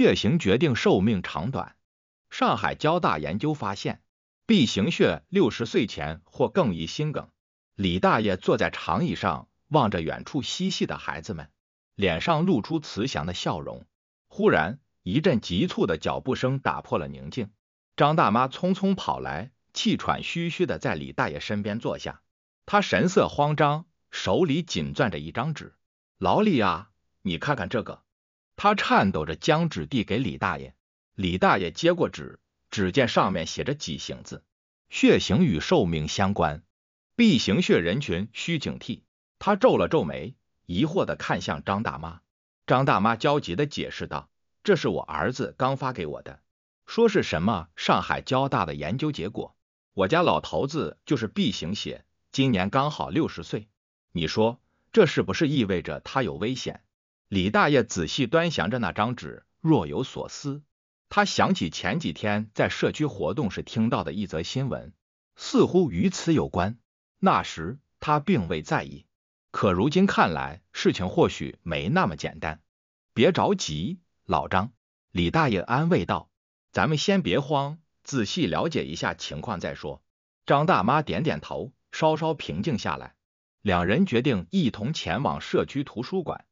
血型决定寿命长短。上海交大研究发现，B 型血六十岁前或更易心梗。李大爷坐在长椅上，望着远处嬉戏的孩子们，脸上露出慈祥的笑容。忽然，一阵急促的脚步声打破了宁静。张大妈匆匆跑来，气喘吁吁的在李大爷身边坐下。她神色慌张，手里紧攥着一张纸。老李啊，你看看这个。他颤抖着将纸递给李大爷，李大爷接过纸，只见上面写着几行字：血型与寿命相关，B 型血人群需警惕。他皱了皱眉，疑惑的看向张大妈。张大妈焦急的解释道：“这是我儿子刚发给我的，说是什么上海交大的研究结果。我家老头子就是 B 型血，今年刚好六十岁。你说，这是不是意味着他有危险？”李大爷仔细端详着那张纸，若有所思。他想起前几天在社区活动时听到的一则新闻，似乎与此有关。那时他并未在意，可如今看来，事情或许没那么简单。别着急，老张，李大爷安慰道：“咱们先别慌，仔细了解一下情况再说。”张大妈点点头，稍稍平静下来。两人决定一同前往社区图书馆。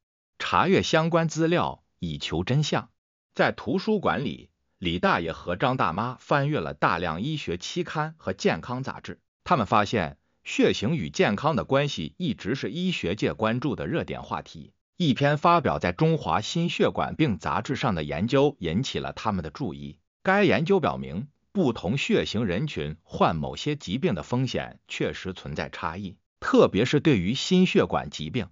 查阅相关资料以求真相。在图书馆里，李大爷和张大妈翻阅了大量医学期刊和健康杂志。他们发现，血型与健康的关系一直是医学界关注的热点话题。一篇发表在《中华心血管病杂志》上的研究引起了他们的注意。该研究表明，不同血型人群患某些疾病的风险确实存在差异，特别是对于心血管疾病。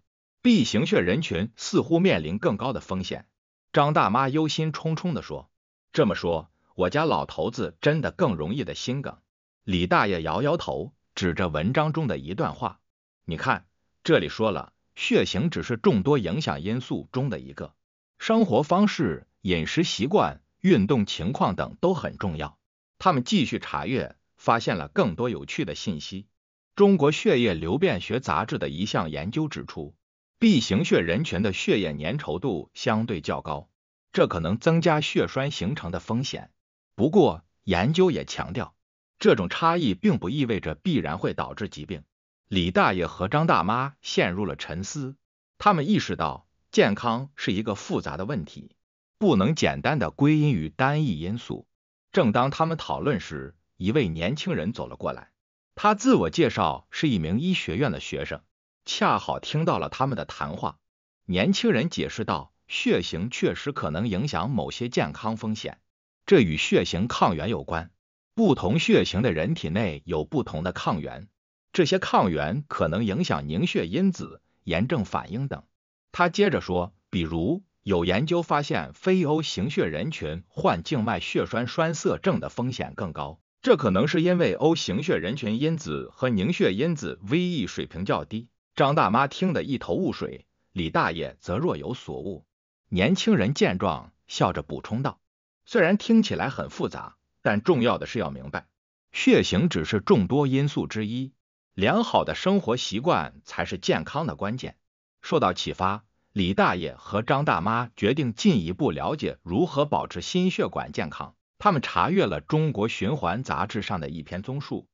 B 型血人群似乎面临更高的风险，张大妈忧心忡忡的说：“这么说，我家老头子真的更容易的心梗？”李大爷摇摇头，指着文章中的一段话：“你看，这里说了，血型只是众多影响因素中的一个，生活方式、饮食习惯、运动情况等都很重要。”他们继续查阅，发现了更多有趣的信息。中国血液流变学杂志的一项研究指出。B 型血人群的血液粘稠度相对较高，这可能增加血栓形成的风险。不过，研究也强调，这种差异并不意味着必然会导致疾病。李大爷和张大妈陷入了沉思，他们意识到健康是一个复杂的问题，不能简单的归因于单一因素。正当他们讨论时，一位年轻人走了过来，他自我介绍是一名医学院的学生。恰好听到了他们的谈话。年轻人解释道：“血型确实可能影响某些健康风险，这与血型抗原有关。不同血型的人体内有不同的抗原，这些抗原可能影响凝血因子、炎症反应等。”他接着说：“比如，有研究发现，非 O 型血人群患静脉血栓栓塞症的风险更高，这可能是因为 O 型血人群因子和凝血因子 VE 水平较低。”张大妈听得一头雾水，李大爷则若有所悟。年轻人见状，笑着补充道：“虽然听起来很复杂，但重要的是要明白，血型只是众多因素之一，良好的生活习惯才是健康的关键。”受到启发，李大爷和张大妈决定进一步了解如何保持心血管健康。他们查阅了《中国循环》杂志上的一篇综述。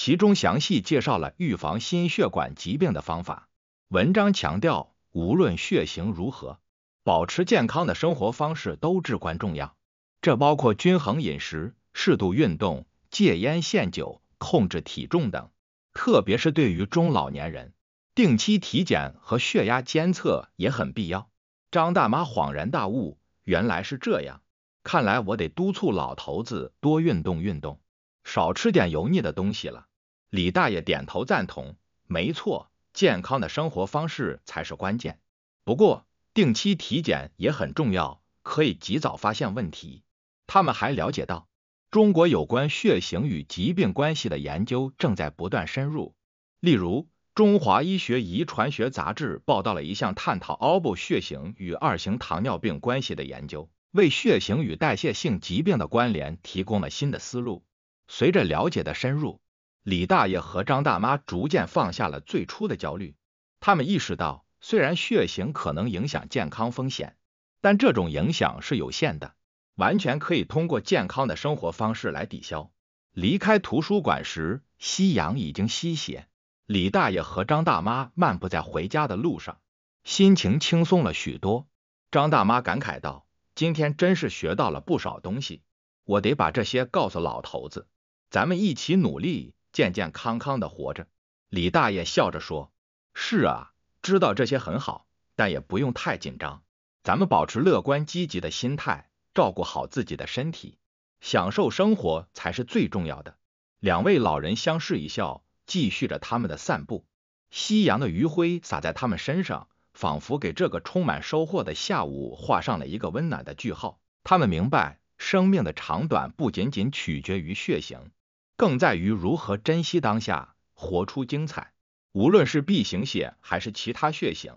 其中详细介绍了预防心血管疾病的方法。文章强调，无论血型如何，保持健康的生活方式都至关重要。这包括均衡饮食、适度运动、戒烟限酒、控制体重等。特别是对于中老年人，定期体检和血压监测也很必要。张大妈恍然大悟，原来是这样。看来我得督促老头子多运动运动，少吃点油腻的东西了。李大爷点头赞同，没错，健康的生活方式才是关键。不过，定期体检也很重要，可以及早发现问题。他们还了解到，中国有关血型与疾病关系的研究正在不断深入。例如，《中华医学遗传学杂志》报道了一项探讨 O b 血型与二型糖尿病关系的研究，为血型与代谢性疾病的关联提供了新的思路。随着了解的深入。李大爷和张大妈逐渐放下了最初的焦虑，他们意识到，虽然血型可能影响健康风险，但这种影响是有限的，完全可以通过健康的生活方式来抵消。离开图书馆时，夕阳已经西斜，李大爷和张大妈漫步在回家的路上，心情轻松了许多。张大妈感慨道：“今天真是学到了不少东西，我得把这些告诉老头子，咱们一起努力。”健健康康的活着，李大爷笑着说：“是啊，知道这些很好，但也不用太紧张。咱们保持乐观积极的心态，照顾好自己的身体，享受生活才是最重要的。”两位老人相视一笑，继续着他们的散步。夕阳的余晖洒在他们身上，仿佛给这个充满收获的下午画上了一个温暖的句号。他们明白，生命的长短不仅仅取决于血型。更在于如何珍惜当下，活出精彩。无论是 B 型血还是其他血型，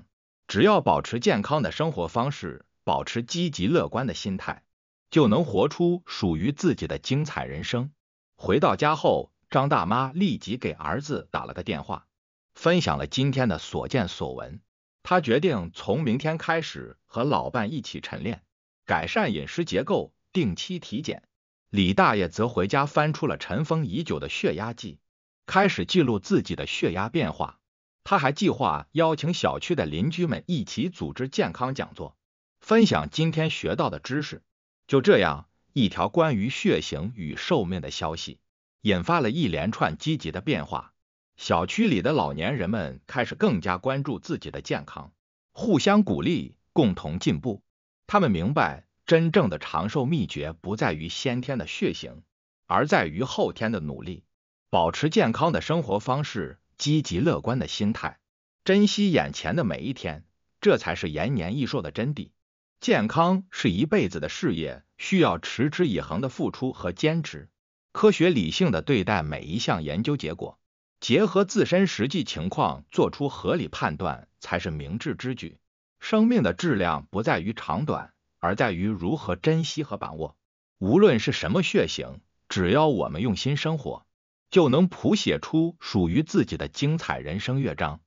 只要保持健康的生活方式，保持积极乐观的心态，就能活出属于自己的精彩人生。回到家后，张大妈立即给儿子打了个电话，分享了今天的所见所闻。她决定从明天开始和老伴一起晨练，改善饮食结构，定期体检。李大爷则回家翻出了尘封已久的血压计，开始记录自己的血压变化。他还计划邀请小区的邻居们一起组织健康讲座，分享今天学到的知识。就这样，一条关于血型与寿命的消息，引发了一连串积极的变化。小区里的老年人们开始更加关注自己的健康，互相鼓励，共同进步。他们明白。真正的长寿秘诀不在于先天的血型，而在于后天的努力，保持健康的生活方式，积极乐观的心态，珍惜眼前的每一天，这才是延年益寿的真谛。健康是一辈子的事业，需要持之以恒的付出和坚持。科学理性的对待每一项研究结果，结合自身实际情况做出合理判断，才是明智之举。生命的质量不在于长短。而在于如何珍惜和把握。无论是什么血型，只要我们用心生活，就能谱写出属于自己的精彩人生乐章。